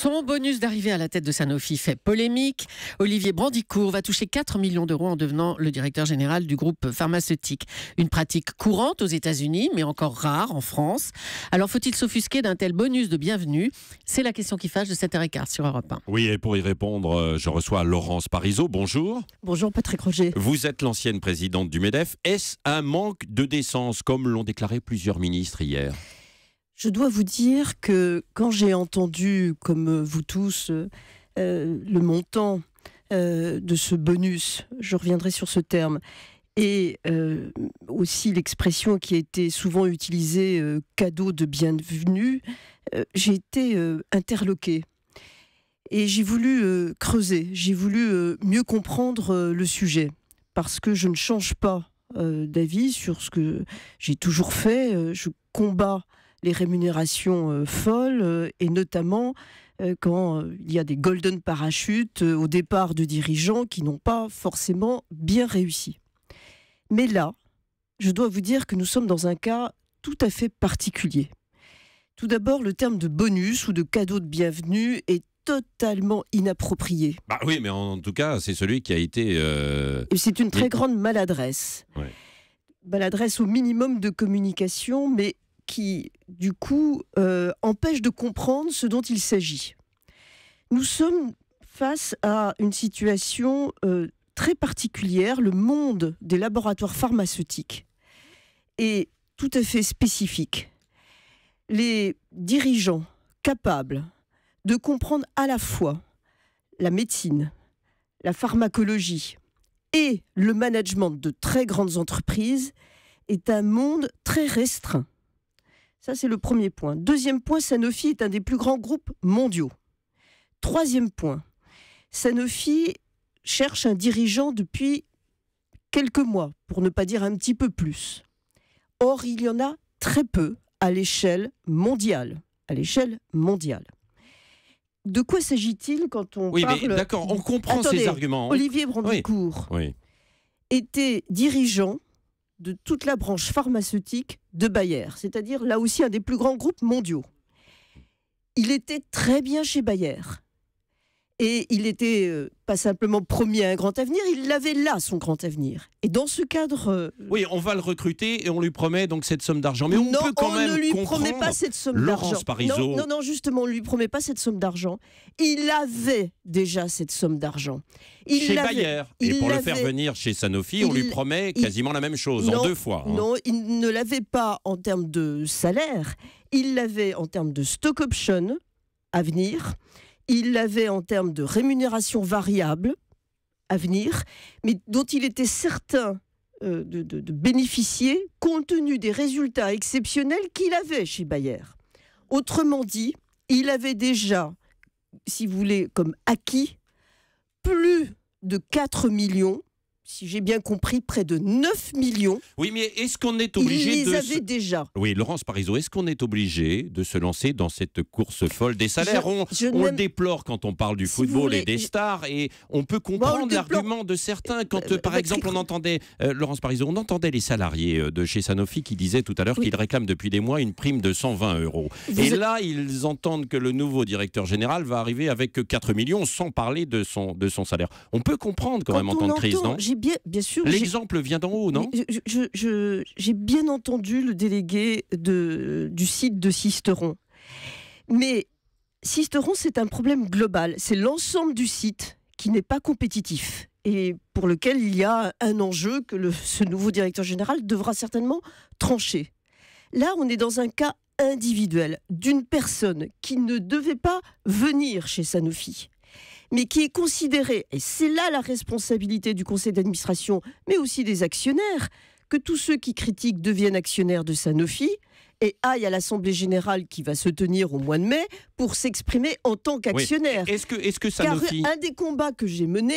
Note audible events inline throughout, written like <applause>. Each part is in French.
Son bonus d'arrivée à la tête de Sanofi fait polémique. Olivier Brandicourt va toucher 4 millions d'euros en devenant le directeur général du groupe pharmaceutique. Une pratique courante aux États-Unis, mais encore rare en France. Alors faut-il s'offusquer d'un tel bonus de bienvenue C'est la question qui fâche de cet h 15 sur Europe 1. Oui, et pour y répondre, euh, je reçois Laurence Parisot. Bonjour. Bonjour Patrick Roger. Vous êtes l'ancienne présidente du MEDEF. Est-ce un manque de décence, comme l'ont déclaré plusieurs ministres hier je dois vous dire que quand j'ai entendu, comme vous tous, euh, le montant euh, de ce bonus, je reviendrai sur ce terme, et euh, aussi l'expression qui a été souvent utilisée, cadeau de bienvenue, j'ai été interloquée. Et j'ai voulu creuser, j'ai voulu mieux comprendre le sujet, parce que je ne change pas d'avis sur ce que j'ai toujours fait, je combats les rémunérations euh, folles euh, et notamment euh, quand il y a des golden parachutes au départ de dirigeants qui n'ont pas forcément bien réussi. Mais là, je dois vous dire que nous sommes dans un cas tout à fait particulier. Tout d'abord, le terme de bonus ou de cadeau de bienvenue est totalement inapproprié. Bah oui, mais en, tout cas, c'est celui qui a été. Euh... C'est une très grande maladresse. Maladresse au minimum de communication, mais qui, du coup, euh, empêche de comprendre ce dont il s'agit. Nous sommes face à une situation euh, très particulière, le monde des laboratoires pharmaceutiques est tout à fait spécifique. Les dirigeants capables de comprendre à la fois la médecine, la pharmacologie et le management de très grandes entreprises est un monde très restreint. Ça, c'est le premier point. Deuxième point, Sanofi est un des plus grands groupes mondiaux. Troisième point, Sanofi cherche un dirigeant depuis quelques mois, pour ne pas dire un petit peu plus. Or, il y en a très peu à l'échelle mondiale. À l'échelle mondiale. De quoi s'agit-il quand on oui, D'accord, on comprend ces arguments. Olivier Brandicourt était dirigeant de toute la branche pharmaceutique de Bayer, c'est-à-dire là aussi un des plus grands groupes mondiaux. Il était très bien chez Bayer. Et il était euh, pas simplement promis un grand avenir, il l'avait là, son grand avenir. Et dans ce cadre. Euh, oui, on va le recruter et on lui promet donc cette somme d'argent. Mais on peut quand on ne lui promet pas cette somme d'argent. Non, non, non, justement, on ne lui promet pas cette somme d'argent. Il avait déjà cette somme d'argent. Chez Bayer. Et pour le faire venir chez Sanofi, on lui promet quasiment la même chose, en deux fois. Hein. Non, il ne l'avait pas en termes de salaire, il l'avait en termes de stock option à venir il l'avait en termes de rémunération variable à venir, mais dont il était certain euh, de, bénéficier compte tenu des résultats exceptionnels qu'il avait chez Bayer. Autrement dit, il avait déjà, si vous voulez, comme acquis, plus de 4 millions si j'ai bien compris, près de 9 millions. Oui, mais est-ce qu'on est obligé Ils de déjà. Oui, Laurence Parisot, est-ce qu'on est obligé de se lancer dans cette course folle des salaires on, déplore quand on parle du football et des stars, et on peut comprendre l'argument de certains. Quand, euh, euh, par bah, exemple, on entendait, euh, Laurence Parisot, on entendait les salariés de chez Sanofi qui disaient tout à l'heure qu'ils réclament depuis des mois une prime de 120 euros. et là, ils entendent que le nouveau directeur général va arriver avec 4 millions sans parler de son, de son salaire. On peut comprendre quand, quand même en temps de crise, non bien, sûr. L'exemple vient d'en haut, non J'ai bien entendu le délégué de, du site de Sisteron. Mais Sisteron, c'est un problème global. C'est l'ensemble du site qui n'est pas compétitif et pour lequel il y a un enjeu que ce nouveau directeur général devra certainement trancher. Là, on est dans un cas individuel d'une personne qui ne devait pas venir chez Sanofi mais qui est considéré, et c'est là la responsabilité du conseil d'administration, mais aussi des actionnaires, que tous ceux qui critiquent deviennent actionnaires de Sanofi et aillent à l'Assemblée générale qui va se tenir au mois de mai pour s'exprimer en tant qu'actionnaire. Est-ce que, est que Sanofi... Car un des combats que j'ai mené...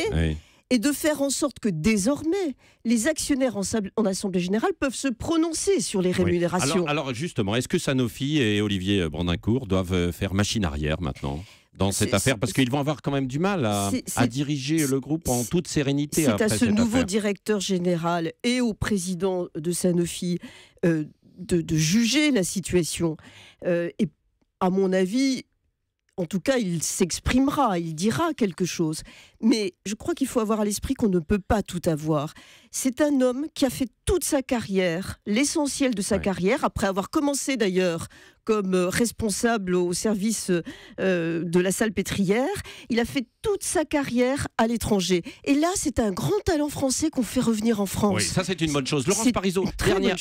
est de faire en sorte que désormais, les actionnaires en, Assemblée Générale peuvent se prononcer sur les rémunérations. Alors, alors, justement, est-ce que Sanofi et Olivier Brandincourt doivent euh, faire machine arrière maintenant dans cette affaire Parce qu'ils vont avoir quand même du mal à, diriger le groupe en toute sérénité. C'est à ce nouveau directeur général et au président de Sanofi euh, de, juger la situation. Euh, et à mon avis, en tout cas, il s'exprimera, il dira quelque chose. Mais je crois qu'il faut avoir à l'esprit qu'on ne peut pas tout avoir. C'est un homme qui a fait toute sa carrière, l'essentiel de sa carrière, après avoir commencé d'ailleurs comme euh, responsable au service euh, de la salle pétrière. Il a fait toute sa carrière à l'étranger. Et là, c'est un grand talent français qu'on fait revenir en France. Oui, ça, c'est une bonne chose. Laurence Parisot,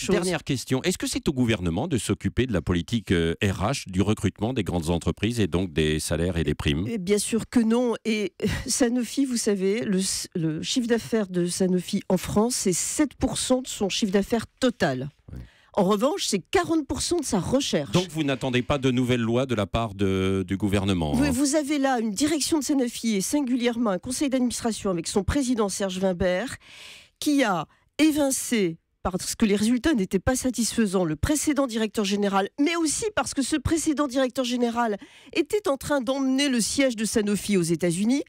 dernière, question. Est-ce que c'est au gouvernement de s'occuper de la politique RH, euh, du recrutement des grandes entreprises et donc des salaires et des primes eh Bien sûr que non. Et <laughs> Sanofi, vous savez, le, le chiffre d'affaires de Sanofi en France, c'est 7% de son chiffre d'affaires total. En revanche, c'est 40% de sa recherche. Donc vous n'attendez pas de nouvelles lois de la part du gouvernement vous, hein vous, avez là une direction de Sanofi et singulièrement un conseil d'administration avec son président Serge Wimbert qui a évincé parce que les résultats n'étaient pas satisfaisants, le précédent directeur général, mais aussi parce que ce précédent directeur général était en train d'emmener le siège de Sanofi aux États-Unis.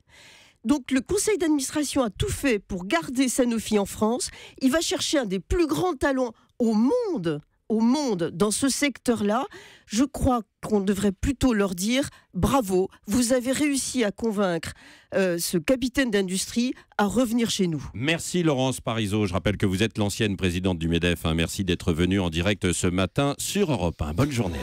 Donc le conseil d'administration a tout fait pour garder Sanofi en France. Il va chercher un des plus grands talents au monde, au monde dans ce secteur-là, je crois qu'on devrait plutôt leur dire bravo, vous avez réussi à convaincre euh, ce capitaine d'industrie à revenir chez nous. Merci Laurence Parisot. Je rappelle que vous êtes l'ancienne présidente du MEDEF. Hein. Merci d'être venue en direct ce matin sur Europe 1. Bonne journée.